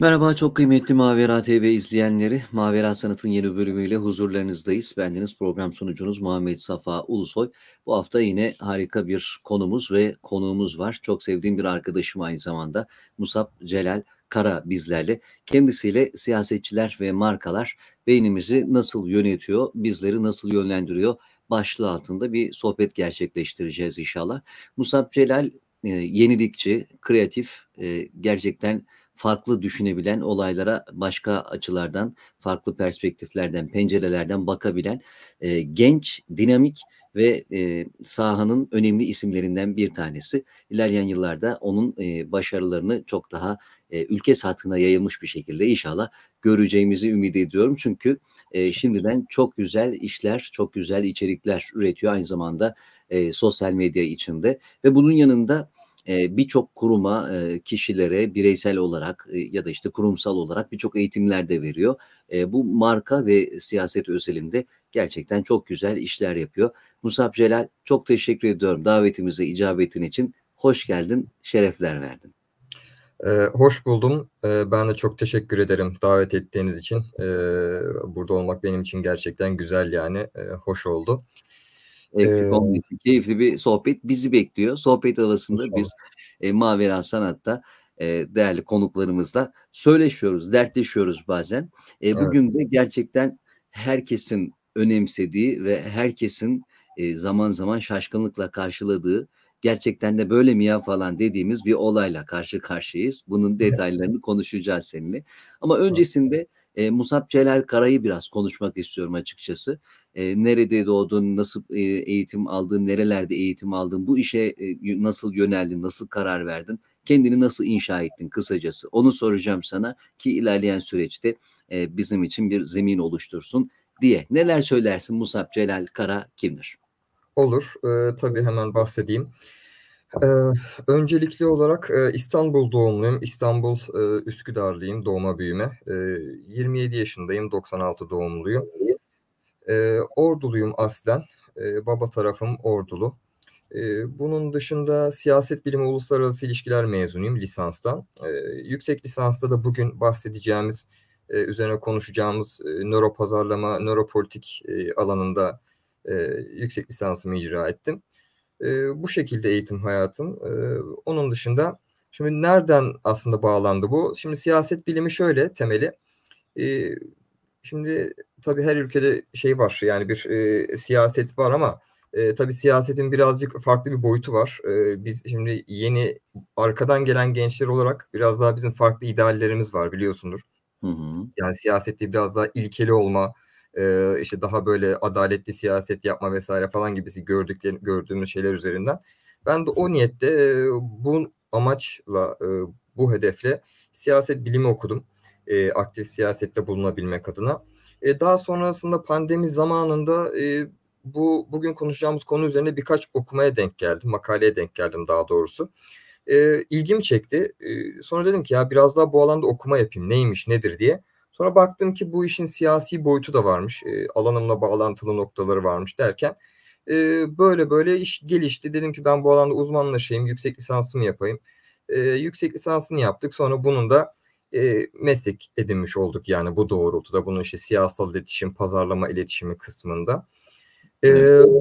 Merhaba çok kıymetli Mavera TV izleyenleri. Mavera Sanat'ın yeni bölümüyle huzurlarınızdayız. Bendeniz program sunucunuz Muhammed Safa Ulusoy. Bu hafta yine harika bir konumuz ve konuğumuz var. Çok sevdiğim bir arkadaşım aynı zamanda Musab Celal Kara bizlerle. Kendisiyle siyasetçiler ve markalar beynimizi nasıl yönetiyor, bizleri nasıl yönlendiriyor başlığı altında bir sohbet gerçekleştireceğiz inşallah. Musab Celal e, yenilikçi, kreatif, e, gerçekten farklı düşünebilen, olaylara başka açılardan, farklı perspektiflerden, pencerelerden bakabilen e, genç, dinamik ve e, sahanın önemli isimlerinden bir tanesi. İlerleyen yıllarda onun e, başarılarını çok daha e, ülke satına yayılmış bir şekilde inşallah göreceğimizi ümit ediyorum. Çünkü e, şimdiden çok güzel işler, çok güzel içerikler üretiyor aynı zamanda e, sosyal medya içinde ve bunun yanında birçok kuruma, kişilere bireysel olarak ya da işte kurumsal olarak birçok eğitimler de veriyor. Bu marka ve siyaset özelinde gerçekten çok güzel işler yapıyor. Musab Celal çok teşekkür ediyorum davetimize icabetin için. Hoş geldin, şerefler verdin. Ee, hoş buldum. Ee, ben de çok teşekkür ederim davet ettiğiniz için. Ee, burada olmak benim için gerçekten güzel yani. Ee, hoş oldu. Eksik ee, Keyifli bir sohbet bizi bekliyor. Sohbet arasında biz e, Mavera Sanat'ta e, değerli konuklarımızla söyleşiyoruz, dertleşiyoruz bazen. E, bugün evet. de gerçekten herkesin önemsediği ve herkesin e, zaman zaman şaşkınlıkla karşıladığı gerçekten de böyle mi ya falan dediğimiz bir olayla karşı karşıyayız. Bunun detaylarını konuşacağız seninle. Ama öncesinde e, Musab Celal Kara'yı biraz konuşmak istiyorum açıkçası e, nerede doğdun, nasıl e, eğitim aldın, nerelerde eğitim aldın, bu işe e, nasıl yöneldin, nasıl karar verdin, kendini nasıl inşa ettin kısacası. Onu soracağım sana ki ilerleyen süreçte e, bizim için bir zemin oluştursun diye. Neler söylersin Musab Celal Kara kimdir? Olur, e, tabii hemen bahsedeyim. Ee, öncelikli olarak e, İstanbul doğumluyum. İstanbul e, Üsküdarlıyım doğma büyüme. E, 27 yaşındayım, 96 doğumluyum. E, orduluyum aslen. E, baba tarafım ordulu. E, bunun dışında siyaset bilimi uluslararası ilişkiler mezunuyum lisanstan. E, yüksek lisansta da bugün bahsedeceğimiz, e, üzerine konuşacağımız e, nöropazarlama, nöropolitik e, alanında e, yüksek lisansımı icra ettim. E, bu şekilde eğitim hayatım. E, onun dışında şimdi nereden aslında bağlandı bu? Şimdi siyaset bilimi şöyle temeli. E, şimdi tabii her ülkede şey var yani bir e, siyaset var ama e, tabii siyasetin birazcık farklı bir boyutu var. E, biz şimdi yeni arkadan gelen gençler olarak biraz daha bizim farklı ideallerimiz var biliyorsundur. Hı hı. Yani siyasette biraz daha ilkeli olma, e, işte daha böyle adaletli siyaset yapma vesaire falan gibisi gördükleri gördüğümüz şeyler üzerinden. Ben de o niyette e, bu amaçla, e, bu hedefle siyaset bilimi okudum. E, aktif siyasette bulunabilmek adına. E, daha sonrasında pandemi zamanında e, bu bugün konuşacağımız konu üzerine birkaç okumaya denk geldim, makaleye denk geldim daha doğrusu. E, ilgimi çekti. E, sonra dedim ki ya biraz daha bu alanda okuma yapayım neymiş nedir diye. Sonra baktım ki bu işin siyasi boyutu da varmış. E, alanımla bağlantılı noktaları varmış derken e, böyle böyle iş gelişti. Dedim ki ben bu alanda uzmanlaşayım, yüksek lisansımı yapayım. E, yüksek lisansını yaptık. Sonra bunun da e, meslek edinmiş olduk yani bu doğrultuda. Bunun işte siyasal iletişim, pazarlama iletişimi kısmında. E,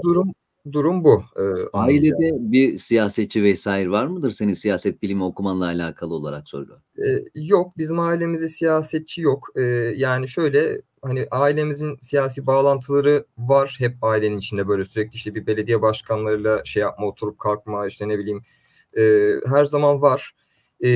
durum durum bu. E, Ailede yani. bir siyasetçi vesaire var mıdır senin siyaset bilimi okumanla alakalı olarak soruyorum. E, yok bizim ailemizde siyasetçi yok. E, yani şöyle hani ailemizin siyasi bağlantıları var hep ailenin içinde böyle sürekli işte bir belediye başkanlarıyla şey yapma oturup kalkma işte ne bileyim e, her zaman var. E,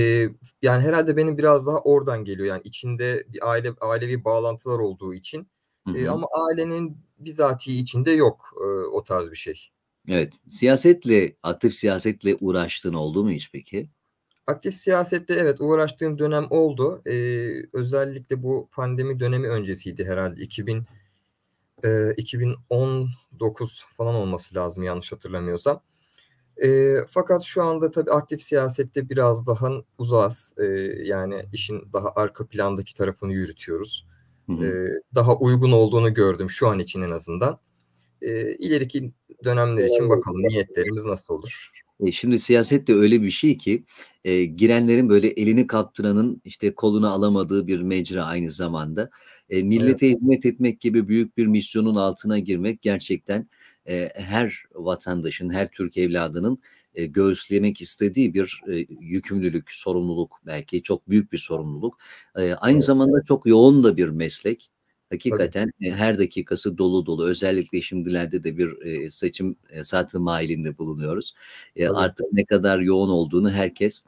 yani herhalde benim biraz daha oradan geliyor. Yani içinde bir aile ailevi bağlantılar olduğu için. E, ama ailenin bizatihi içinde yok e, o tarz bir şey. Evet. Siyasetle, aktif siyasetle uğraştığın oldu mu hiç peki? Aktif siyasette evet uğraştığım dönem oldu. Ee, özellikle bu pandemi dönemi öncesiydi herhalde. 2000 e, 2019 falan olması lazım yanlış hatırlamıyorsam. E, fakat şu anda tabii aktif siyasette biraz daha uzas E, yani işin daha arka plandaki tarafını yürütüyoruz. E, daha uygun olduğunu gördüm şu an için en azından. E, ileriki dönemler için bakalım niyetlerimiz nasıl olur. E, şimdi siyaset de öyle bir şey ki e, girenlerin böyle elini kaptıranın işte kolunu alamadığı bir mecra aynı zamanda. E, millete evet. hizmet etmek gibi büyük bir misyonun altına girmek gerçekten e, her vatandaşın, her Türk evladının e, göğüslemek istediği bir e, yükümlülük, sorumluluk belki çok büyük bir sorumluluk. E, aynı evet. zamanda çok yoğun da bir meslek. Hakikaten Tabii. her dakikası dolu dolu. Özellikle şimdilerde de bir e, seçim e, saati mailinde bulunuyoruz. E, artık ne kadar yoğun olduğunu herkes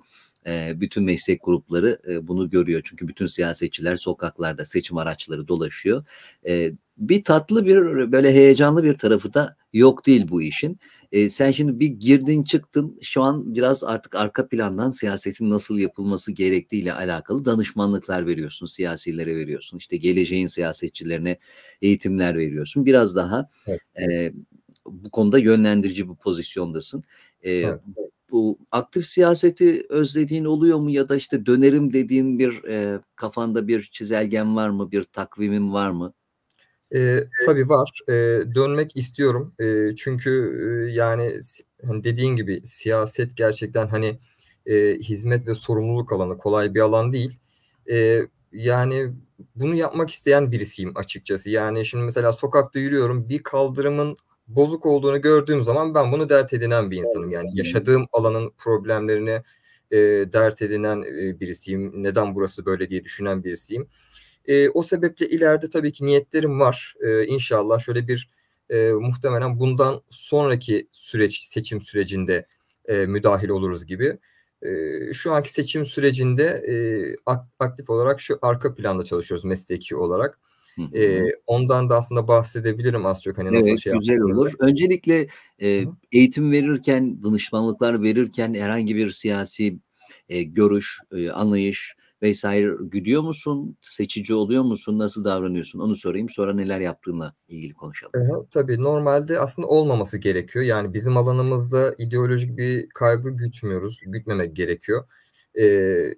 bütün meslek grupları bunu görüyor. Çünkü bütün siyasetçiler sokaklarda seçim araçları dolaşıyor bir tatlı bir böyle heyecanlı bir tarafı da yok değil bu işin. E, sen şimdi bir girdin çıktın şu an biraz artık arka plandan siyasetin nasıl yapılması gerektiğiyle alakalı danışmanlıklar veriyorsun, siyasilere veriyorsun. İşte geleceğin siyasetçilerine eğitimler veriyorsun. Biraz daha evet. e, bu konuda yönlendirici bir pozisyondasın. E, evet. Bu aktif siyaseti özlediğin oluyor mu ya da işte dönerim dediğin bir e, kafanda bir çizelgen var mı, bir takvimin var mı? E, tabii var. E, dönmek istiyorum. E, çünkü e, yani hani dediğin gibi siyaset gerçekten hani e, hizmet ve sorumluluk alanı kolay bir alan değil. E, yani bunu yapmak isteyen birisiyim açıkçası. Yani şimdi mesela sokakta yürüyorum bir kaldırımın bozuk olduğunu gördüğüm zaman ben bunu dert edinen bir insanım. Yani yaşadığım alanın problemlerini e, dert edinen e, birisiyim. Neden burası böyle diye düşünen birisiyim. E, o sebeple ileride tabii ki niyetlerim var e, inşallah. Şöyle bir e, muhtemelen bundan sonraki süreç seçim sürecinde e, müdahil oluruz gibi. E, şu anki seçim sürecinde e, aktif olarak şu arka planda çalışıyoruz mesleki olarak. Hı-hı. E, ondan da aslında bahsedebilirim az çok hani nasıl evet, şey güzel olur. Öncelikle e, eğitim verirken, danışmanlıklar verirken herhangi bir siyasi e, görüş, e, anlayış, vesaire güdüyor musun? Seçici oluyor musun? Nasıl davranıyorsun? Onu sorayım. Sonra neler yaptığınla ilgili konuşalım. E, tabii normalde aslında olmaması gerekiyor. Yani bizim alanımızda ideolojik bir kaygı gütmüyoruz. Gütmemek gerekiyor. E,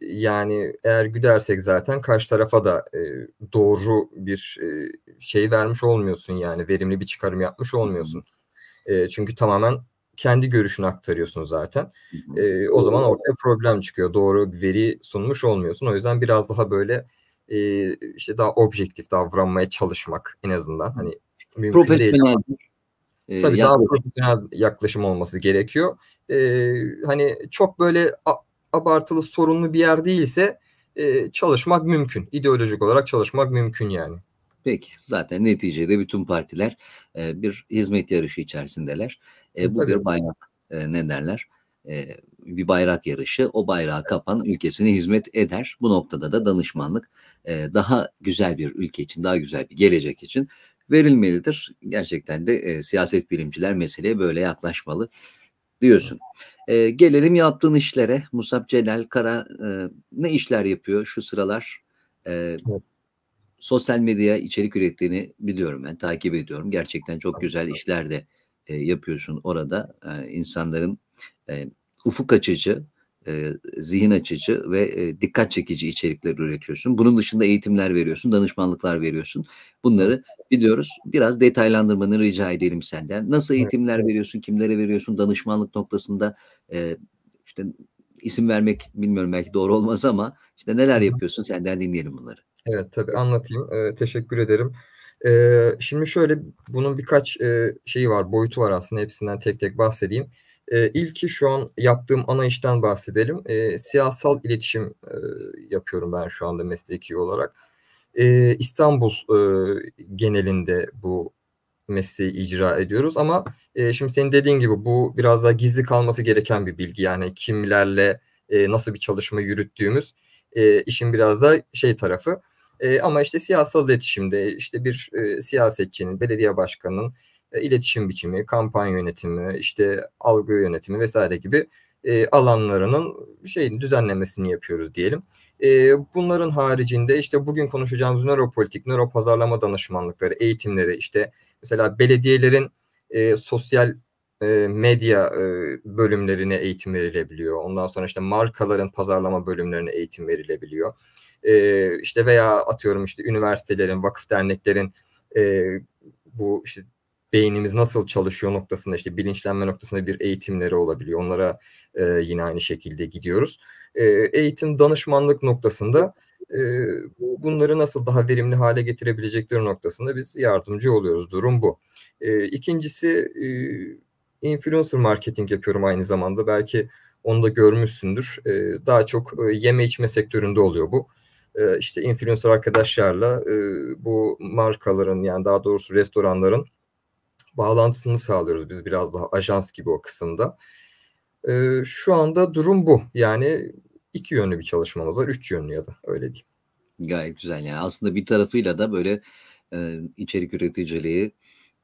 yani eğer güdersek zaten karşı tarafa da e, doğru bir e, şey vermiş olmuyorsun yani verimli bir çıkarım yapmış olmuyorsun. E, çünkü tamamen kendi görüşünü aktarıyorsun zaten. E, o zaman ortaya problem çıkıyor. Doğru veri sunmuş olmuyorsun. O yüzden biraz daha böyle e, işte daha objektif davranmaya çalışmak en azından. Hani profesyonel e, Tabii yaklaşım. daha profesyonel yaklaşım olması gerekiyor. E, hani çok böyle abartılı sorunlu bir yer değilse e, çalışmak mümkün. İdeolojik olarak çalışmak mümkün yani. Peki zaten neticede bütün partiler e, bir hizmet yarışı içerisindeler. E, e, bu Tabii. bir bayrak e, ne derler? E, bir bayrak yarışı. O bayrağı kapan ülkesine hizmet eder. Bu noktada da danışmanlık e, daha güzel bir ülke için, daha güzel bir gelecek için verilmelidir. Gerçekten de e, siyaset bilimciler meseleye böyle yaklaşmalı diyorsun. E, gelelim yaptığın işlere. Musab Celal Kara e, ne işler yapıyor şu sıralar? E, evet. Sosyal medya içerik ürettiğini biliyorum ben, takip ediyorum. Gerçekten çok güzel işler de e, yapıyorsun orada e, insanların e, ufuk açıcı, e, zihin açıcı ve e, dikkat çekici içerikler üretiyorsun. Bunun dışında eğitimler veriyorsun, danışmanlıklar veriyorsun. Bunları biliyoruz. Biraz detaylandırmanı rica edelim senden. Nasıl eğitimler veriyorsun, kimlere veriyorsun, danışmanlık noktasında e, işte isim vermek bilmiyorum belki doğru olmaz ama işte neler yapıyorsun senden dinleyelim bunları. Evet tabii anlatayım. Ee, teşekkür ederim. Ee, şimdi şöyle bunun birkaç e, şeyi var, boyutu var aslında hepsinden tek tek bahsedeyim. E, ilki şu an yaptığım ana işten bahsedelim. E, siyasal iletişim e, yapıyorum ben şu anda mesleki olarak. E, İstanbul e, genelinde bu mesleği icra ediyoruz ama e, şimdi senin dediğin gibi bu biraz daha gizli kalması gereken bir bilgi. Yani kimlerle e, nasıl bir çalışma yürüttüğümüz e, işin biraz da şey tarafı. E, ama işte siyasal iletişimde işte bir e, siyasetçinin, belediye başkanının e, iletişim biçimi, kampanya yönetimi, işte algı yönetimi vesaire gibi e, alanlarının şeyin düzenlemesini yapıyoruz diyelim. E, bunların haricinde işte bugün konuşacağımız nöropolitik, nöropazarlama danışmanlıkları, eğitimleri işte mesela belediyelerin e, sosyal e, medya e, bölümlerine eğitim verilebiliyor. Ondan sonra işte markaların pazarlama bölümlerine eğitim verilebiliyor e, işte veya atıyorum işte üniversitelerin, vakıf derneklerin e, bu işte beynimiz nasıl çalışıyor noktasında işte bilinçlenme noktasında bir eğitimleri olabiliyor. Onlara e, yine aynı şekilde gidiyoruz. E, eğitim danışmanlık noktasında e, bunları nasıl daha verimli hale getirebilecekleri noktasında biz yardımcı oluyoruz. Durum bu. E, ikincisi e, influencer marketing yapıyorum aynı zamanda. Belki onu da görmüşsündür. E, daha çok e, yeme içme sektöründe oluyor bu e, işte influencer arkadaşlarla e, bu markaların yani daha doğrusu restoranların bağlantısını sağlıyoruz biz biraz daha ajans gibi o kısımda. E, şu anda durum bu. Yani iki yönlü bir çalışmamız var. Üç yönlü ya da öyle diyeyim. Gayet güzel yani aslında bir tarafıyla da böyle e, içerik üreticiliği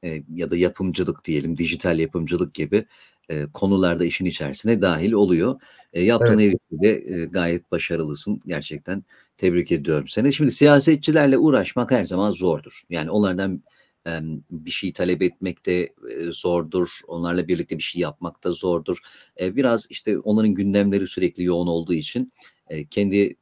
e, ya da yapımcılık diyelim dijital yapımcılık gibi e, konularda işin içerisine dahil oluyor. E, yaptığın evet. evde e, gayet başarılısın gerçekten. Tebrik ediyorum seni. Şimdi siyasetçilerle uğraşmak her zaman zordur. Yani onlardan e, bir şey talep etmek de e, zordur. Onlarla birlikte bir şey yapmak da zordur. E, biraz işte onların gündemleri sürekli yoğun olduğu için e, kendi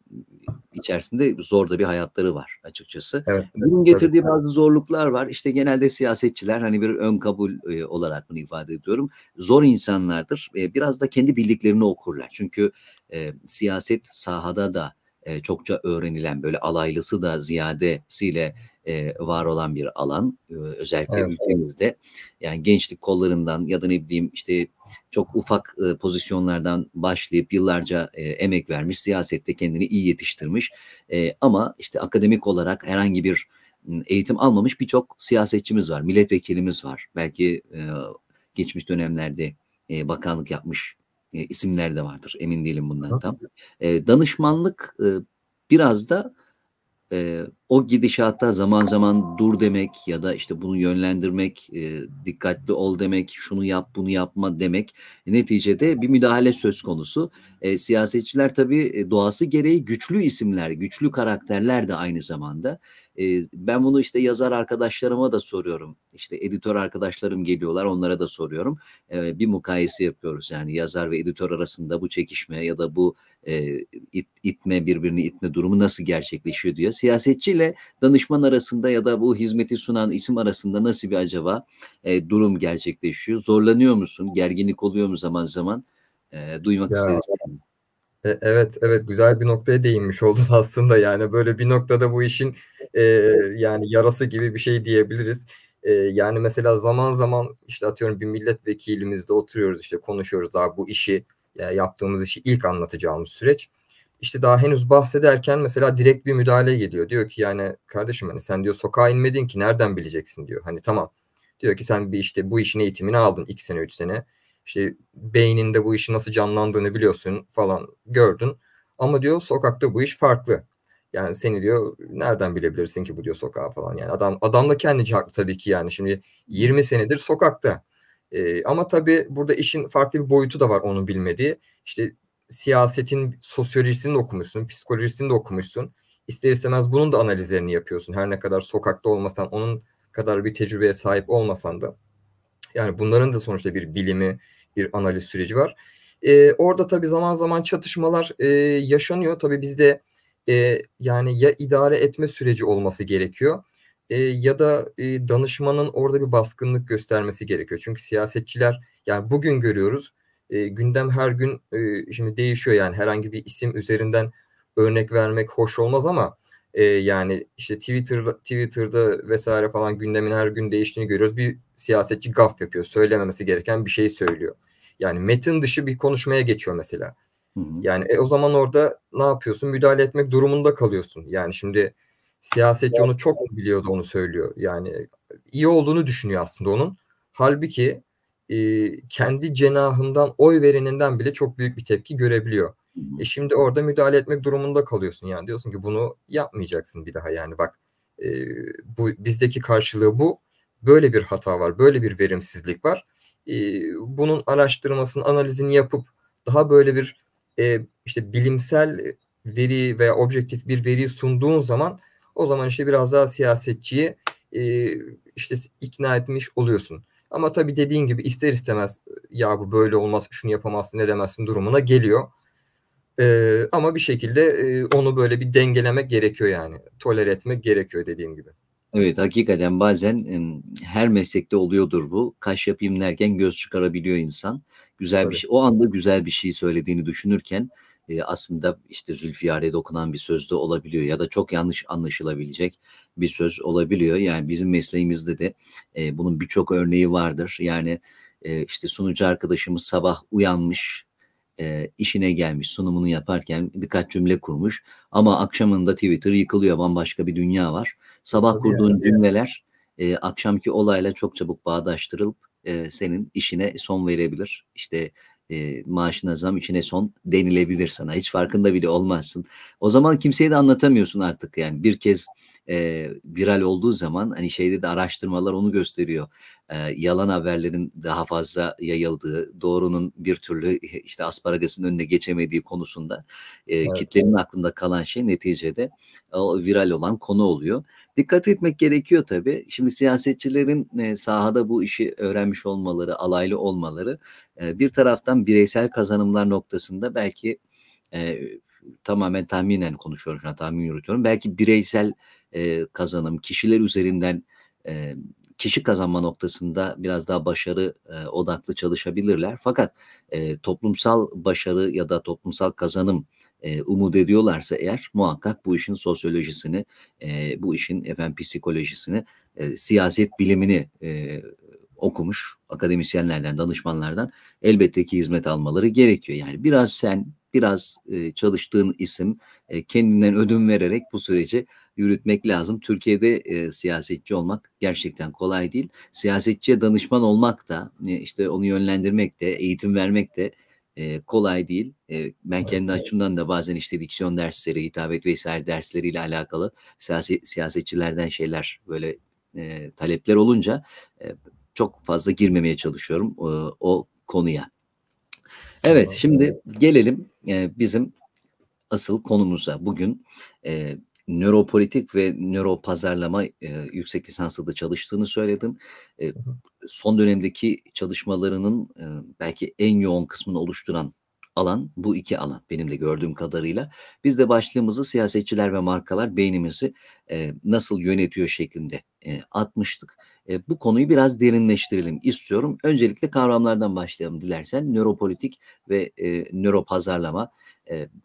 içerisinde zor da bir hayatları var açıkçası. Evet, Bunun getirdiği evet. bazı zorluklar var. İşte genelde siyasetçiler hani bir ön kabul e, olarak bunu ifade ediyorum. Zor insanlardır. E, biraz da kendi bildiklerini okurlar. Çünkü e, siyaset sahada da e, çokça öğrenilen böyle alaylısı da ziyadesiyle e, var olan bir alan. E, özellikle evet. ülkemizde yani gençlik kollarından ya da ne bileyim işte çok ufak e, pozisyonlardan başlayıp yıllarca e, emek vermiş, siyasette kendini iyi yetiştirmiş e, ama işte akademik olarak herhangi bir eğitim almamış birçok siyasetçimiz var, milletvekilimiz var. Belki e, geçmiş dönemlerde e, bakanlık yapmış e, isimler de vardır. Emin değilim bundan tam. E, danışmanlık e, biraz da e, o gidişata zaman zaman dur demek ya da işte bunu yönlendirmek, e, dikkatli ol demek, şunu yap bunu yapma demek neticede bir müdahale söz konusu. E, siyasetçiler tabii e, doğası gereği güçlü isimler, güçlü karakterler de aynı zamanda. E, ben bunu işte yazar arkadaşlarıma da soruyorum. İşte editör arkadaşlarım geliyorlar onlara da soruyorum. E, bir mukayese yapıyoruz yani yazar ve editör arasında bu çekişme ya da bu e, it, itme birbirini itme durumu nasıl gerçekleşiyor diyor. Siyasetçiyle danışman arasında ya da bu hizmeti sunan isim arasında nasıl bir acaba e, durum gerçekleşiyor? Zorlanıyor musun? Gerginlik oluyor mu zaman zaman? E, duymak ya, e, evet evet güzel bir noktaya değinmiş oldun aslında yani böyle bir noktada bu işin e, yani yarası gibi bir şey diyebiliriz. E, yani mesela zaman zaman işte atıyorum bir milletvekilimizde oturuyoruz işte konuşuyoruz daha bu işi yani yaptığımız işi ilk anlatacağımız süreç. İşte daha henüz bahsederken mesela direkt bir müdahale geliyor. Diyor ki yani kardeşim hani sen diyor sokağa inmedin ki nereden bileceksin diyor. Hani tamam diyor ki sen bir işte bu işin eğitimini aldın 2 sene 3 sene işte beyninde bu işi nasıl canlandığını biliyorsun falan gördün. Ama diyor sokakta bu iş farklı. Yani seni diyor nereden bilebilirsin ki bu diyor sokağa falan. Yani adam adam da kendince haklı tabii ki yani şimdi 20 senedir sokakta. Ee, ama tabii burada işin farklı bir boyutu da var onun bilmediği. İşte siyasetin sosyolojisini de okumuşsun, psikolojisini de okumuşsun. İster istemez bunun da analizlerini yapıyorsun. Her ne kadar sokakta olmasan, onun kadar bir tecrübeye sahip olmasan da. Yani bunların da sonuçta bir bilimi, bir analiz süreci var. E, orada tabii zaman zaman çatışmalar e, yaşanıyor. Tabii bizde e, yani ya idare etme süreci olması gerekiyor e, ya da e, danışmanın orada bir baskınlık göstermesi gerekiyor. Çünkü siyasetçiler yani bugün görüyoruz e, gündem her gün e, şimdi değişiyor yani herhangi bir isim üzerinden örnek vermek hoş olmaz ama e, yani işte Twitter Twitter'da vesaire falan gündemin her gün değiştiğini görüyoruz. Bir siyasetçi gaf yapıyor. Söylememesi gereken bir şey söylüyor. Yani metin dışı bir konuşmaya geçiyor mesela. Hı hı. Yani e, o zaman orada ne yapıyorsun? Müdahale etmek durumunda kalıyorsun. Yani şimdi siyasetçi onu çok biliyordu onu söylüyor. Yani e, iyi olduğunu düşünüyor aslında onun. Halbuki e, kendi cenahından oy vereninden bile çok büyük bir tepki görebiliyor. E şimdi orada müdahale etmek durumunda kalıyorsun yani diyorsun ki bunu yapmayacaksın bir daha yani bak e, bu bizdeki karşılığı bu böyle bir hata var böyle bir verimsizlik var e, bunun araştırmasını analizini yapıp daha böyle bir e, işte bilimsel veri veya objektif bir veriyi sunduğun zaman o zaman işte biraz daha siyasetçiyi e, işte ikna etmiş oluyorsun. Ama tabii dediğin gibi ister istemez ya bu böyle olmaz, şunu yapamazsın, ne edemezsin durumuna geliyor. E, ama bir şekilde e, onu böyle bir dengelemek gerekiyor yani. Toler etmek gerekiyor dediğim gibi. Evet hakikaten bazen her meslekte oluyordur bu. Kaş yapayım derken göz çıkarabiliyor insan. Güzel Tabii. bir şey. O anda güzel bir şey söylediğini düşünürken e, aslında işte Zülfiyar'e dokunan bir söz de olabiliyor ya da çok yanlış anlaşılabilecek bir söz olabiliyor. Yani bizim mesleğimizde de e, bunun birçok örneği vardır. Yani e, işte sunucu arkadaşımız sabah uyanmış e, işine gelmiş sunumunu yaparken birkaç cümle kurmuş ama akşamında Twitter yıkılıyor bambaşka bir dünya var. Sabah tabii kurduğun ya, cümleler e, akşamki olayla çok çabuk bağdaştırılıp e, senin işine son verebilir. İşte e, maaşına zam içine son denilebilir sana. Hiç farkında bile olmazsın. O zaman kimseye de anlatamıyorsun artık yani bir kez e, viral olduğu zaman hani şeyde de araştırmalar onu gösteriyor. E, yalan haberlerin daha fazla yayıldığı, doğrunun bir türlü işte asparagasın önüne geçemediği konusunda e, evet. kitlerin aklında kalan şey neticede e, o viral olan konu oluyor. Dikkat etmek gerekiyor tabii. Şimdi siyasetçilerin e, sahada bu işi öğrenmiş olmaları, alaylı olmaları e, bir taraftan bireysel kazanımlar noktasında belki e, tamamen tahminen konuşuyorum şu an tahmin yürütüyorum. Belki bireysel kazanım, kişiler üzerinden kişi kazanma noktasında biraz daha başarı odaklı çalışabilirler. Fakat toplumsal başarı ya da toplumsal kazanım e, umut ediyorlarsa eğer muhakkak bu işin sosyolojisini, e, bu işin efendim psikolojisini, e, siyaset bilimini okumuş akademisyenlerden, danışmanlardan elbette ki hizmet almaları gerekiyor. Yani biraz sen, biraz çalıştığın isim kendinden ödün vererek bu süreci yürütmek lazım. Türkiye'de e, siyasetçi olmak gerçekten kolay değil. Siyasetçiye danışman olmak da, işte onu yönlendirmek de, eğitim vermek de e, kolay değil. E, ben kendi evet, açımdan da bazen işte diksiyon dersleri, hitabet vesaire dersleriyle alakalı siyasi, siyasetçilerden şeyler böyle e, talepler olunca e, çok fazla girmemeye çalışıyorum e, o konuya. Evet şimdi gelelim e, bizim asıl konumuza. Bugün e, nöropolitik ve nöropazarlama e, yüksek lisanslı da çalıştığını söyledim. E, son dönemdeki çalışmalarının e, belki en yoğun kısmını oluşturan alan bu iki alan benim de gördüğüm kadarıyla. Biz de başlığımızı siyasetçiler ve markalar beynimizi e, nasıl yönetiyor şeklinde e, atmıştık. bu konuyu biraz derinleştirelim istiyorum. Öncelikle kavramlardan başlayalım dilersen. Nöropolitik ve nöropazarlama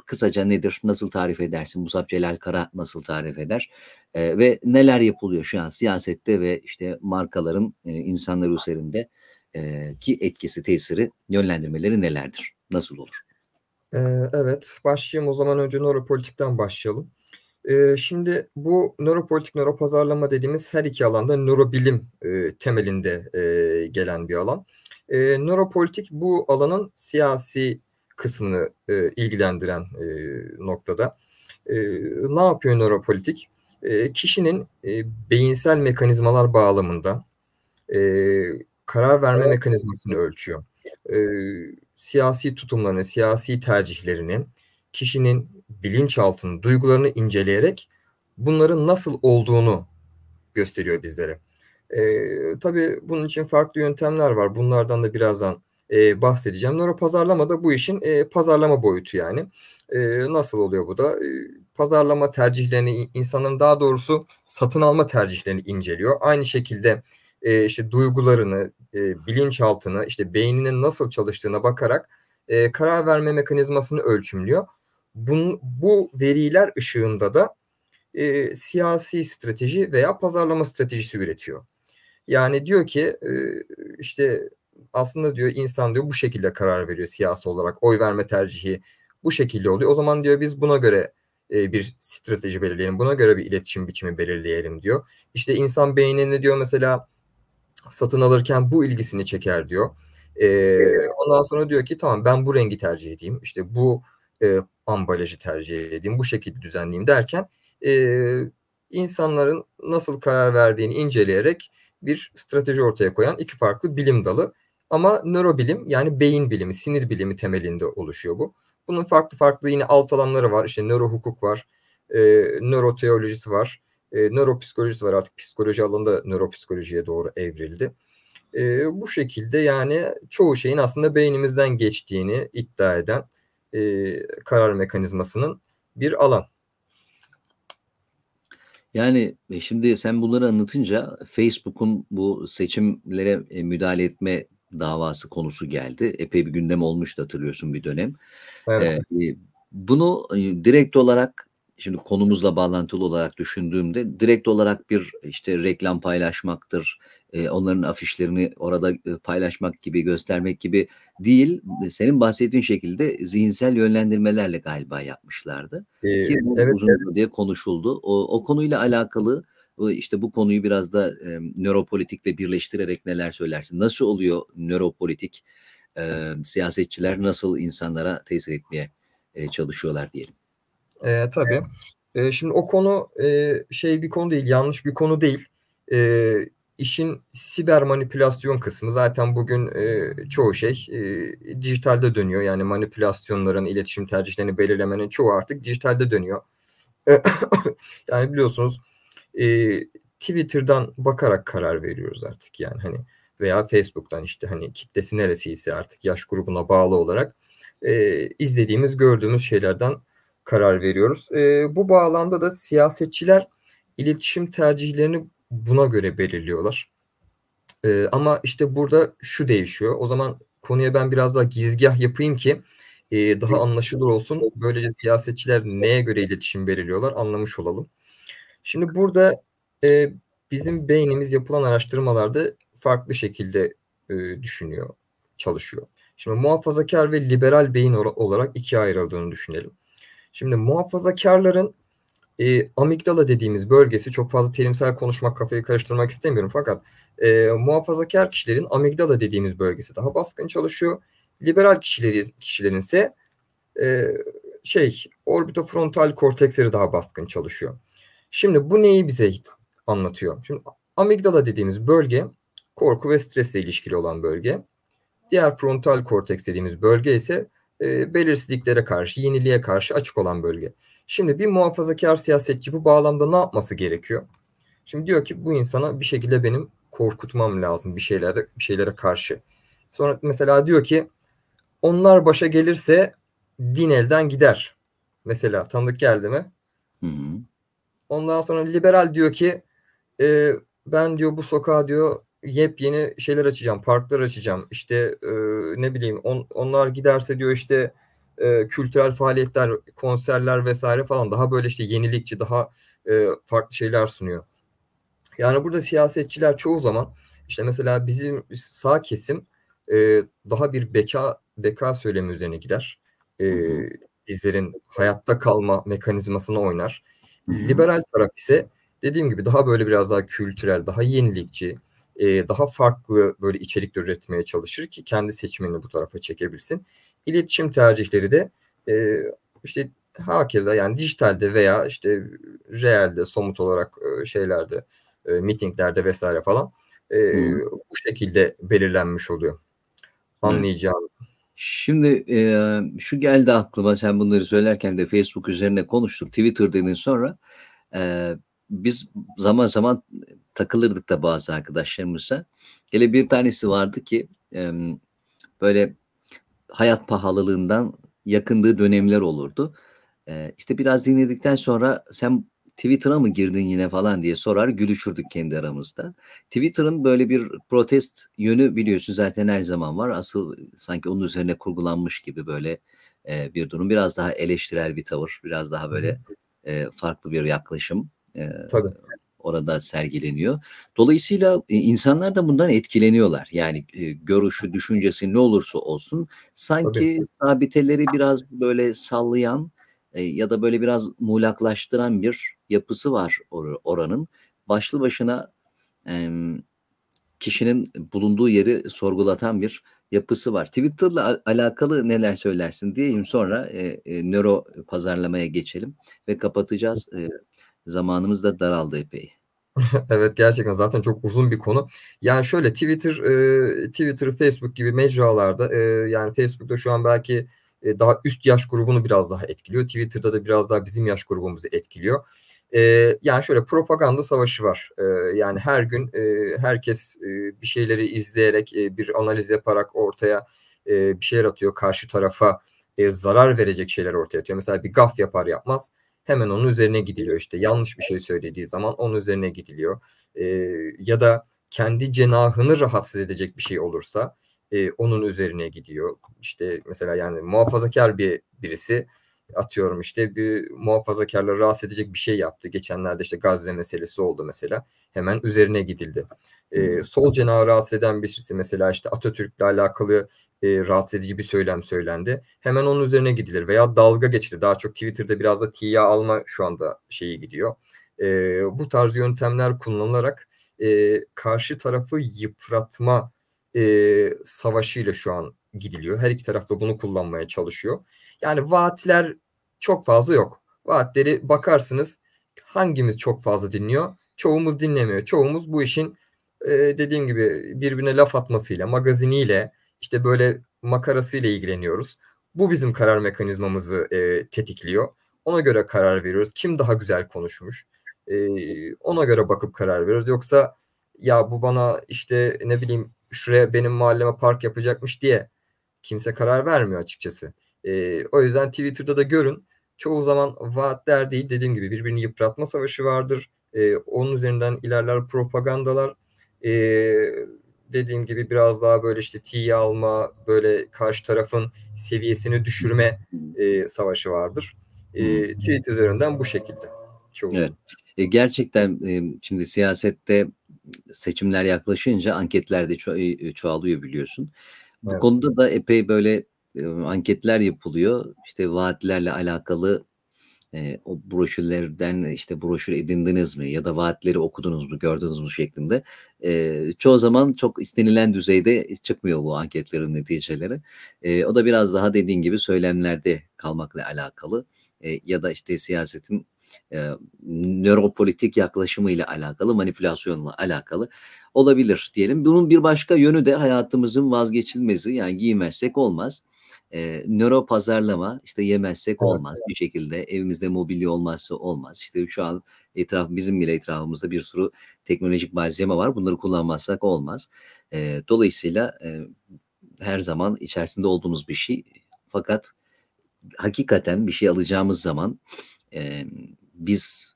kısaca nedir, nasıl tarif edersin? Musab Celal Kara nasıl tarif eder? E, ve neler yapılıyor şu an siyasette ve işte markaların e, insanlar üzerinde e, ki etkisi, tesiri, yönlendirmeleri nelerdir? Nasıl olur? E, evet, başlayayım o zaman önce nöropolitikten başlayalım. E, şimdi bu nöropolitik, nöropazarlama dediğimiz her iki alanda nörobilim e, temelinde e, gelen bir alan. E, nöropolitik bu alanın siyasi kısmını e, ilgilendiren e, noktada. E, ne yapıyor nöropolitik? Ee, kişinin e, beyinsel mekanizmalar bağlamında e, karar verme mekanizmasını ölçüyor. Ee, siyasi tutumlarını, siyasi tercihlerini, kişinin bilinçaltını, duygularını inceleyerek bunların nasıl olduğunu gösteriyor bizlere. E, tabii bunun için farklı yöntemler var. Bunlardan da birazdan e, bahsedeceğim. Nöro pazarlama da bu işin e, pazarlama boyutu yani. E, nasıl oluyor bu da? E, pazarlama tercihlerini, insanların daha doğrusu satın alma tercihlerini inceliyor. Aynı şekilde e, işte duygularını, e, bilinçaltını, işte beyninin nasıl çalıştığına bakarak e, karar verme mekanizmasını ölçümlüyor. Bun, bu veriler ışığında da e, siyasi strateji veya pazarlama stratejisi üretiyor. Yani diyor ki e, işte aslında diyor insan diyor bu şekilde karar veriyor siyasi olarak. Oy verme tercihi bu şekilde oluyor. O zaman diyor biz buna göre e, bir strateji belirleyelim. Buna göre bir iletişim biçimi belirleyelim diyor. İşte insan beynini diyor mesela satın alırken bu ilgisini çeker diyor. E, ondan sonra diyor ki tamam ben bu rengi tercih edeyim. İşte bu e, ambalajı tercih edeyim. Bu şekilde düzenleyeyim derken e, insanların nasıl karar verdiğini inceleyerek bir strateji ortaya koyan iki farklı bilim dalı. Ama nörobilim yani beyin bilimi, sinir bilimi temelinde oluşuyor bu. Bunun farklı farklı yine alt alanları var. İşte nöro hukuk var, e, nöroteolojisi var, e, nöropsikolojisi var. Artık psikoloji alanında nöropsikolojiye doğru evrildi. E, bu şekilde yani çoğu şeyin aslında beynimizden geçtiğini iddia eden e, karar mekanizmasının bir alan. Yani e, şimdi sen bunları anlatınca Facebook'un bu seçimlere e, müdahale etme davası konusu geldi. Epey bir gündem olmuştu hatırlıyorsun bir dönem. Evet. Ee, e, bunu e, direkt olarak şimdi konumuzla bağlantılı olarak düşündüğümde direkt olarak bir işte reklam paylaşmaktır, e, onların afişlerini orada e, paylaşmak gibi göstermek gibi değil. Senin bahsettiğin şekilde zihinsel yönlendirmelerle galiba yapmışlardı. Ee, Ki evet, uzun evet. diye konuşuldu. O, o konuyla alakalı işte bu konuyu biraz da e, nöropolitikle birleştirerek neler söylersin? Nasıl oluyor nöropolitik? E, siyasetçiler nasıl insanlara tesir etmeye e, çalışıyorlar diyelim. E, tabii. E, şimdi o konu e, şey bir konu değil, yanlış bir konu değil. E, işin siber manipülasyon kısmı zaten bugün e, çoğu şey e, dijitalde dönüyor. Yani manipülasyonların, iletişim tercihlerini belirlemenin çoğu artık dijitalde dönüyor. E, yani biliyorsunuz e, Twitter'dan bakarak karar veriyoruz artık yani hani veya Facebook'tan işte hani kitlesi neresiyse artık yaş grubuna bağlı olarak e, izlediğimiz gördüğümüz şeylerden karar veriyoruz. E, bu bağlamda da siyasetçiler iletişim tercihlerini buna göre belirliyorlar. E, ama işte burada şu değişiyor. O zaman konuya ben biraz daha gizgah yapayım ki e, daha anlaşılır olsun. Böylece siyasetçiler neye göre iletişim belirliyorlar anlamış olalım. Şimdi burada e, bizim beynimiz yapılan araştırmalarda farklı şekilde e, düşünüyor, çalışıyor. Şimdi muhafazakar ve liberal beyin olarak ikiye ayrıldığını düşünelim. Şimdi muhafazakarların e, amigdala dediğimiz bölgesi çok fazla terimsel konuşmak kafayı karıştırmak istemiyorum fakat e, muhafazakar kişilerin amigdala dediğimiz bölgesi daha baskın çalışıyor. Liberal kişileri, kişilerin ise e, şey orbitofrontal korteksleri daha baskın çalışıyor. Şimdi bu neyi bize anlatıyor? Şimdi amigdala dediğimiz bölge korku ve stresle ilişkili olan bölge. Diğer frontal korteks dediğimiz bölge ise e, belirsizliklere karşı, yeniliğe karşı açık olan bölge. Şimdi bir muhafazakar siyasetçi bu bağlamda ne yapması gerekiyor? Şimdi diyor ki bu insana bir şekilde benim korkutmam lazım bir şeylere bir şeylere karşı. Sonra mesela diyor ki onlar başa gelirse din elden gider. Mesela tanıdık geldi mi? Hı hı. Ondan sonra liberal diyor ki e, ben diyor bu sokağa diyor yepyeni şeyler açacağım, parklar açacağım. İşte e, ne bileyim on, onlar giderse diyor işte e, kültürel faaliyetler, konserler vesaire falan daha böyle işte yenilikçi, daha e, farklı şeyler sunuyor. Yani burada siyasetçiler çoğu zaman işte mesela bizim sağ kesim e, daha bir beka beka söylemi üzerine gider. E, bizlerin hayatta kalma mekanizmasına oynar Liberal taraf ise dediğim gibi daha böyle biraz daha kültürel, daha yenilikçi, e, daha farklı böyle içerik üretmeye çalışır ki kendi seçmenini bu tarafa çekebilsin. İletişim tercihleri de e, işte hakeza yani dijitalde veya işte realde somut olarak e, şeylerde, e, mitinglerde vesaire falan e, hmm. bu şekilde belirlenmiş oluyor. Anlayacağınız. Hmm. Şimdi e, şu geldi aklıma sen bunları söylerken de Facebook üzerine konuştuk. Twitter dedin sonra e, biz zaman zaman takılırdık da bazı arkadaşlarımıza. Hele bir tanesi vardı ki e, böyle hayat pahalılığından yakındığı dönemler olurdu. E, işte biraz dinledikten sonra sen Twitter'a mı girdin yine falan diye sorar gülüşürdük kendi aramızda. Twitter'ın böyle bir protest yönü biliyorsun zaten her zaman var. Asıl sanki onun üzerine kurgulanmış gibi böyle e, bir durum. Biraz daha eleştirel bir tavır, biraz daha böyle e, farklı bir yaklaşım. E, Tabii orada sergileniyor. Dolayısıyla e, insanlar da bundan etkileniyorlar. Yani e, görüşü, düşüncesi ne olursa olsun sanki Tabii. sabiteleri biraz böyle sallayan e, ya da böyle biraz muğlaklaştıran bir yapısı var or- oranın. Başlı başına e, kişinin bulunduğu yeri sorgulatan bir yapısı var. Twitter'la al- alakalı neler söylersin diyeyim sonra e, e, nöro pazarlamaya geçelim ve kapatacağız. E, zamanımız da daraldı epey. evet gerçekten zaten çok uzun bir konu. Yani şöyle Twitter, e, Twitter, Facebook gibi mecralarda e, yani Facebook'ta şu an belki e, daha üst yaş grubunu biraz daha etkiliyor. Twitter'da da biraz daha bizim yaş grubumuzu etkiliyor. E, yani şöyle propaganda savaşı var. E, yani her gün herkes bir şeyleri izleyerek, bir analiz yaparak ortaya bir şeyler atıyor. Karşı tarafa zarar verecek şeyler ortaya atıyor. Mesela bir gaf yapar yapmaz hemen onun üzerine gidiliyor. işte yanlış bir şey söylediği zaman onun üzerine gidiliyor. ya da kendi cenahını rahatsız edecek bir şey olursa e, onun üzerine gidiyor. İşte mesela yani muhafazakar bir birisi atıyorum işte bir muhafazakarları rahatsız edecek bir şey yaptı. Geçenlerde işte Gazze meselesi oldu mesela. Hemen üzerine gidildi. E, sol cenahı rahatsız eden birisi mesela işte Atatürk'le alakalı e, rahatsız edici bir söylem söylendi. Hemen onun üzerine gidilir veya dalga geçti. Daha çok Twitter'da biraz da tiye alma şu anda şeyi gidiyor. E, bu tarz yöntemler kullanılarak e, karşı tarafı yıpratma e, savaşıyla şu an gidiliyor. Her iki taraf da bunu kullanmaya çalışıyor. Yani vaatler çok fazla yok. Vaatleri bakarsınız hangimiz çok fazla dinliyor? Çoğumuz dinlemiyor. Çoğumuz bu işin e, dediğim gibi birbirine laf atmasıyla, magaziniyle, işte böyle makarasıyla ilgileniyoruz. Bu bizim karar mekanizmamızı e, tetikliyor. Ona göre karar veriyoruz. Kim daha güzel konuşmuş? E, ona göre bakıp karar veriyoruz. Yoksa ya bu bana işte ne bileyim şuraya benim mahalleme park yapacakmış diye kimse karar vermiyor açıkçası. E, o yüzden Twitter'da da görün. Çoğu zaman vaatler değil dediğim gibi birbirini yıpratma savaşı vardır. E, onun üzerinden ilerler propagandalar. E, dediğim gibi biraz daha böyle işte tiye alma, böyle karşı tarafın seviyesini düşürme e, savaşı vardır. E, tweet üzerinden bu şekilde. Çoğu. Evet. E, gerçekten e, şimdi siyasette seçimler yaklaşınca anketler de ço- çoğalıyor biliyorsun. Bu evet. konuda da epey böyle anketler yapılıyor. İşte vaatlerle alakalı e, o broşürlerden işte broşür edindiniz mi ya da vaatleri okudunuz mu gördünüz mü şeklinde e, çoğu zaman çok istenilen düzeyde çıkmıyor bu anketlerin neticeleri. E, o da biraz daha dediğin gibi söylemlerde kalmakla alakalı e, ya da işte siyasetin e, nöropolitik yaklaşımıyla alakalı manipülasyonla alakalı olabilir diyelim. Bunun bir başka yönü de hayatımızın vazgeçilmezi yani giymezsek olmaz. E, nöro pazarlama işte yemezsek olmaz bir şekilde evimizde mobilya olmazsa olmaz. işte şu an etraf bizim bile etrafımızda bir sürü teknolojik malzeme var. Bunları kullanmazsak olmaz. E, dolayısıyla e, her zaman içerisinde olduğumuz bir şey. Fakat hakikaten bir şey alacağımız zaman e, biz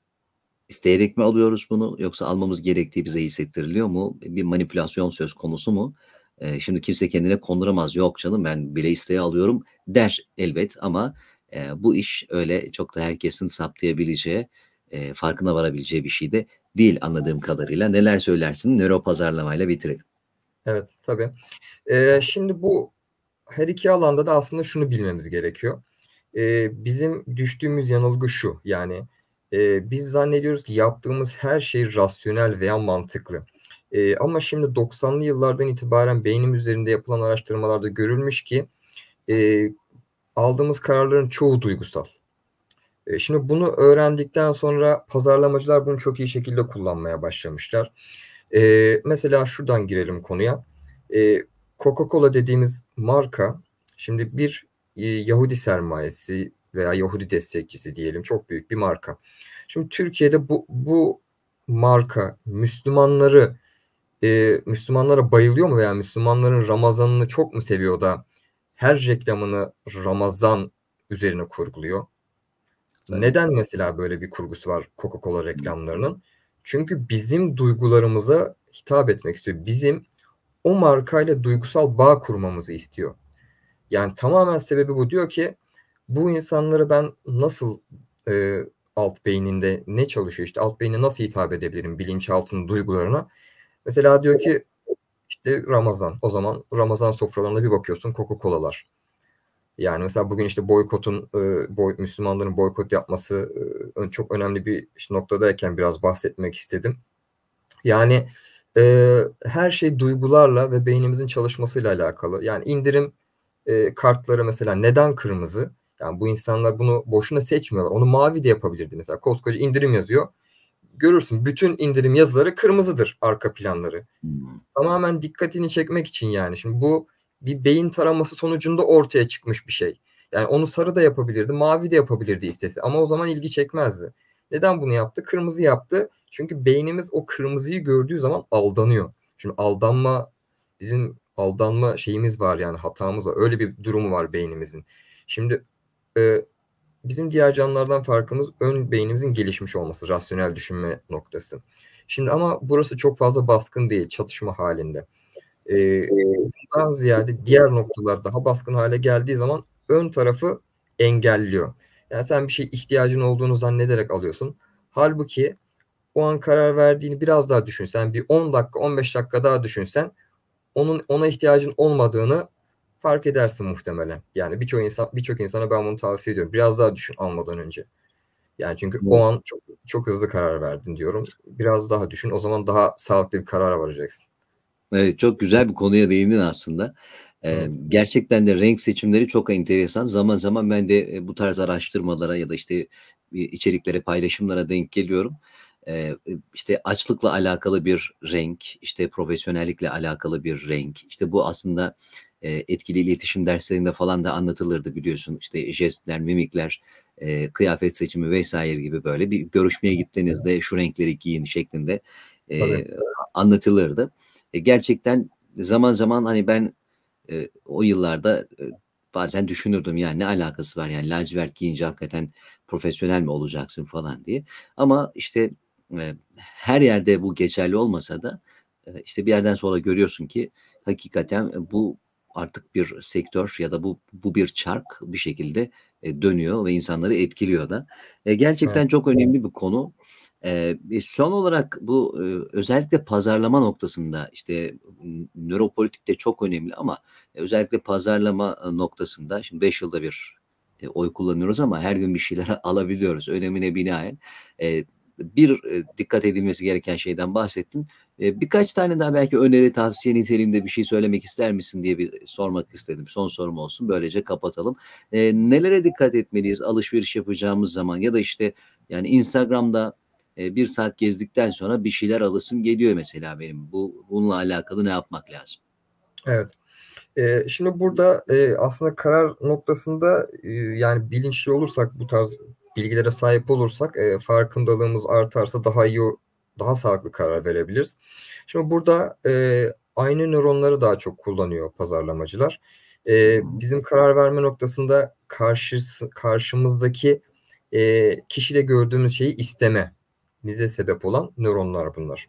İsteyerek mi alıyoruz bunu yoksa almamız gerektiği bize hissettiriliyor mu? Bir manipülasyon söz konusu mu? E, şimdi kimse kendine konduramaz. Yok canım ben bile isteği alıyorum der elbet ama e, bu iş öyle çok da herkesin saptayabileceği, e, farkına varabileceği bir şey de değil anladığım kadarıyla. Neler söylersin? Nöro pazarlamayla bitirelim. Evet tabii. Ee, şimdi bu her iki alanda da aslında şunu bilmemiz gerekiyor. Ee, bizim düştüğümüz yanılgı şu yani e, biz zannediyoruz ki yaptığımız her şey rasyonel veya mantıklı. E, ama şimdi 90'lı yıllardan itibaren beynim üzerinde yapılan araştırmalarda görülmüş ki e, aldığımız kararların çoğu duygusal. E, şimdi bunu öğrendikten sonra pazarlamacılar bunu çok iyi şekilde kullanmaya başlamışlar. E, mesela şuradan girelim konuya. E, Coca-Cola dediğimiz marka şimdi bir e, Yahudi sermayesi veya Yahudi destekçisi diyelim çok büyük bir marka. Şimdi Türkiye'de bu, bu marka Müslümanları e, Müslümanlara bayılıyor mu veya Müslümanların Ramazan'ını çok mu seviyor da her reklamını Ramazan üzerine kurguluyor? Evet. Neden mesela böyle bir kurgusu var Coca-Cola reklamlarının? Çünkü bizim duygularımıza hitap etmek istiyor. Bizim o markayla duygusal bağ kurmamızı istiyor. Yani tamamen sebebi bu. Diyor ki bu insanları ben nasıl e, alt beyninde ne çalışıyor işte alt beyni nasıl hitap edebilirim bilinçaltının duygularına. Mesela diyor ki işte Ramazan o zaman Ramazan sofralarına bir bakıyorsun Coca-Cola'lar. Yani mesela bugün işte boykotun e, boy, Müslümanların boykot yapması e, çok önemli bir noktadayken biraz bahsetmek istedim. Yani e, her şey duygularla ve beynimizin çalışmasıyla alakalı. Yani indirim e, kartları mesela neden kırmızı? Yani bu insanlar bunu boşuna seçmiyorlar. Onu mavi de yapabilirdi mesela. Koskoca indirim yazıyor. Görürsün bütün indirim yazıları kırmızıdır arka planları. Hmm. Tamamen dikkatini çekmek için yani. Şimdi bu bir beyin taraması sonucunda ortaya çıkmış bir şey. Yani onu sarı da yapabilirdi, mavi de yapabilirdi istesi. Ama o zaman ilgi çekmezdi. Neden bunu yaptı? Kırmızı yaptı. Çünkü beynimiz o kırmızıyı gördüğü zaman aldanıyor. Şimdi aldanma bizim aldanma şeyimiz var yani hatamız var. Öyle bir durumu var beynimizin. Şimdi e, bizim diğer canlılardan farkımız ön beynimizin gelişmiş olması, rasyonel düşünme noktası. Şimdi ama burası çok fazla baskın değil, çatışma halinde. Ee, daha ziyade diğer noktalar daha baskın hale geldiği zaman ön tarafı engelliyor. Yani sen bir şey ihtiyacın olduğunu zannederek alıyorsun. Halbuki o an karar verdiğini biraz daha düşünsen, bir 10 dakika, 15 dakika daha düşünsen onun ona ihtiyacın olmadığını fark edersin muhtemelen. Yani birçok insan birçok insana ben bunu tavsiye ediyorum. Biraz daha düşün almadan önce. Yani çünkü hmm. o an çok çok hızlı karar verdin diyorum. Biraz daha düşün. O zaman daha sağlıklı bir karara varacaksın. Evet çok güzel bir konuya değindin aslında. Ee, evet. Gerçekten de renk seçimleri çok enteresan. Zaman zaman ben de bu tarz araştırmalara ya da işte içeriklere, paylaşımlara denk geliyorum. Ee, işte açlıkla alakalı bir renk, işte profesyonellikle alakalı bir renk. İşte bu aslında e, etkili iletişim derslerinde falan da anlatılırdı biliyorsun. İşte jestler, mimikler, e, kıyafet seçimi vesaire gibi böyle bir görüşmeye gittiğinizde şu renkleri giyin şeklinde e, anlatılırdı. E, gerçekten zaman zaman hani ben e, o yıllarda e, bazen düşünürdüm yani ne alakası var yani lacivert giyince hakikaten profesyonel mi olacaksın falan diye. Ama işte e, her yerde bu geçerli olmasa da e, işte bir yerden sonra görüyorsun ki hakikaten bu artık bir sektör ya da bu bu bir çark bir şekilde e, dönüyor ve insanları etkiliyor da. E, gerçekten evet. çok önemli bir konu. E, son olarak bu e, özellikle pazarlama noktasında işte nöropolitik de çok önemli ama e, özellikle pazarlama e, noktasında şimdi 5 yılda bir e, oy kullanıyoruz ama her gün bir şeyler alabiliyoruz önemine binaen. E, bir e, dikkat edilmesi gereken şeyden bahsettin. E, birkaç tane daha belki öneri, tavsiye niteliğinde bir şey söylemek ister misin diye bir sormak istedim. Son sorum olsun. Böylece kapatalım. E, nelere dikkat etmeliyiz alışveriş yapacağımız zaman ya da işte yani Instagram'da e, bir saat gezdikten sonra bir şeyler alısım geliyor mesela benim. Bu bununla alakalı ne yapmak lazım? Evet. E, şimdi burada e, aslında karar noktasında e, yani bilinçli olursak bu tarz bilgilere sahip olursak e, farkındalığımız artarsa daha iyi daha sağlıklı karar verebiliriz. Şimdi burada e, aynı nöronları daha çok kullanıyor pazarlamacılar. E, bizim karar verme noktasında karşı, karşımızdaki e, kişide gördüğümüz şeyi isteme bize sebep olan nöronlar bunlar.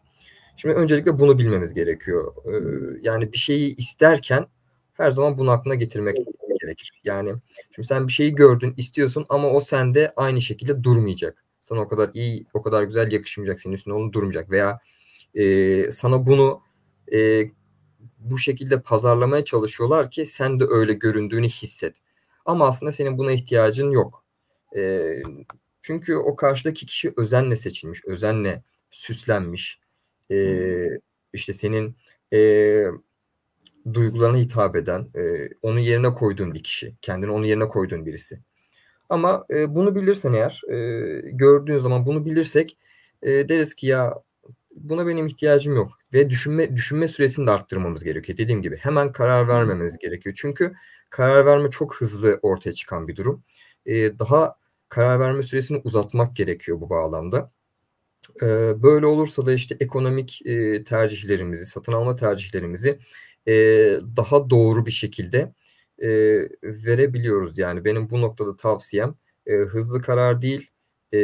Şimdi öncelikle bunu bilmemiz gerekiyor. E, yani bir şeyi isterken her zaman bunu aklına getirmek gerekir. Yani şimdi sen bir şeyi gördün, istiyorsun ama o sende aynı şekilde durmayacak sana o kadar iyi, o kadar güzel yakışmayacak senin üstüne onu durmayacak veya e, sana bunu e, bu şekilde pazarlamaya çalışıyorlar ki sen de öyle göründüğünü hisset. Ama aslında senin buna ihtiyacın yok. E, çünkü o karşıdaki kişi özenle seçilmiş, özenle süslenmiş. E, işte senin e, duygularına hitap eden, e, onun yerine koyduğun bir kişi. Kendini onun yerine koyduğun birisi. Ama e, bunu bilirsen eğer, e, gördüğün zaman bunu bilirsek e, deriz ki ya buna benim ihtiyacım yok ve düşünme düşünme süresini de arttırmamız gerekiyor. Dediğim gibi hemen karar vermemiz gerekiyor. Çünkü karar verme çok hızlı ortaya çıkan bir durum. E, daha karar verme süresini uzatmak gerekiyor bu bağlamda. E, böyle olursa da işte ekonomik e, tercihlerimizi, satın alma tercihlerimizi e, daha doğru bir şekilde e, verebiliyoruz. Yani benim bu noktada tavsiyem e, hızlı karar değil e,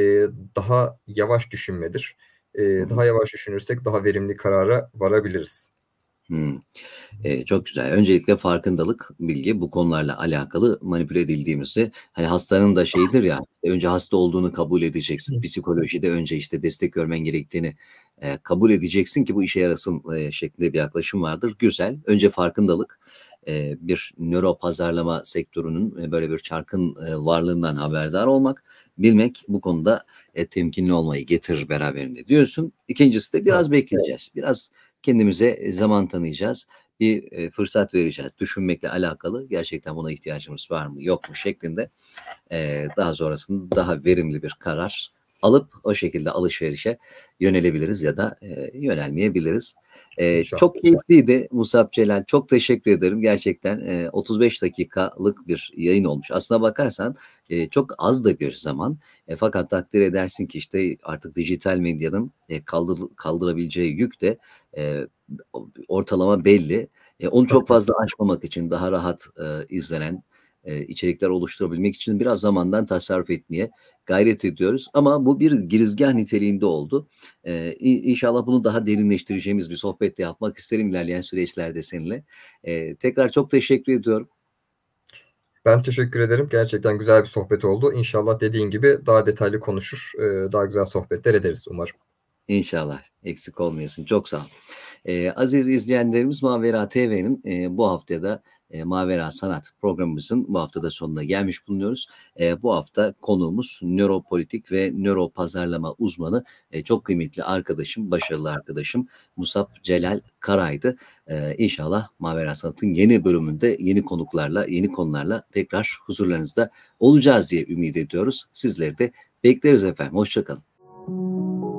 daha yavaş düşünmedir. E, Daha yavaş düşünürsek daha verimli karara varabiliriz. Hmm. Ee, çok güzel. Öncelikle farkındalık, bilgi bu konularla alakalı manipüle edildiğimizi hani hastanın da şeyidir ya önce hasta olduğunu kabul edeceksin. Psikolojide önce işte destek görmen gerektiğini e, kabul edeceksin ki bu işe yarasın e, şeklinde bir yaklaşım vardır. Güzel. Önce farkındalık e, bir nöro pazarlama sektörünün e, böyle bir çarkın e, varlığından haberdar olmak, bilmek bu konuda e, temkinli olmayı getirir beraberinde diyorsun. İkincisi de biraz bekleyeceğiz. Biraz kendimize zaman tanıyacağız bir fırsat vereceğiz. Düşünmekle alakalı gerçekten buna ihtiyacımız var mı yok mu şeklinde daha sonrasında daha verimli bir karar alıp o şekilde alışverişe yönelebiliriz ya da e, yönelmeyebiliriz. E, çok keyifliydi Musab Celal. Çok teşekkür ederim. Gerçekten e, 35 dakikalık bir yayın olmuş. Aslına bakarsan e, çok az da bir zaman. E, fakat takdir edersin ki işte artık dijital medyanın e, kaldır, kaldırabileceği yük de e, ortalama belli. E, onu çok fazla aşmamak için daha rahat e, izlenen e, içerikler oluşturabilmek için biraz zamandan tasarruf etmeye gayret ediyoruz. Ama bu bir girizgah niteliğinde oldu. E, inşallah bunu daha derinleştireceğimiz bir sohbette yapmak isterim ilerleyen süreçlerde seninle. E, tekrar çok teşekkür ediyorum. Ben teşekkür ederim. Gerçekten güzel bir sohbet oldu. İnşallah dediğin gibi daha detaylı konuşur, e, daha güzel sohbetler ederiz umarım. İnşallah. Eksik olmayasın. Çok sağ ol. Ee, aziz izleyenlerimiz Mavera TV'nin e, bu haftada e, ee, Mavera Sanat programımızın bu hafta da sonuna gelmiş bulunuyoruz. E, bu hafta konuğumuz nöropolitik ve nöropazarlama uzmanı e, çok kıymetli arkadaşım, başarılı arkadaşım Musab Celal Karay'dı. E, inşallah Mavera Sanat'ın yeni bölümünde yeni konuklarla, yeni konularla tekrar huzurlarınızda olacağız diye ümit ediyoruz. Sizleri de bekleriz efendim. Hoşçakalın. Müzik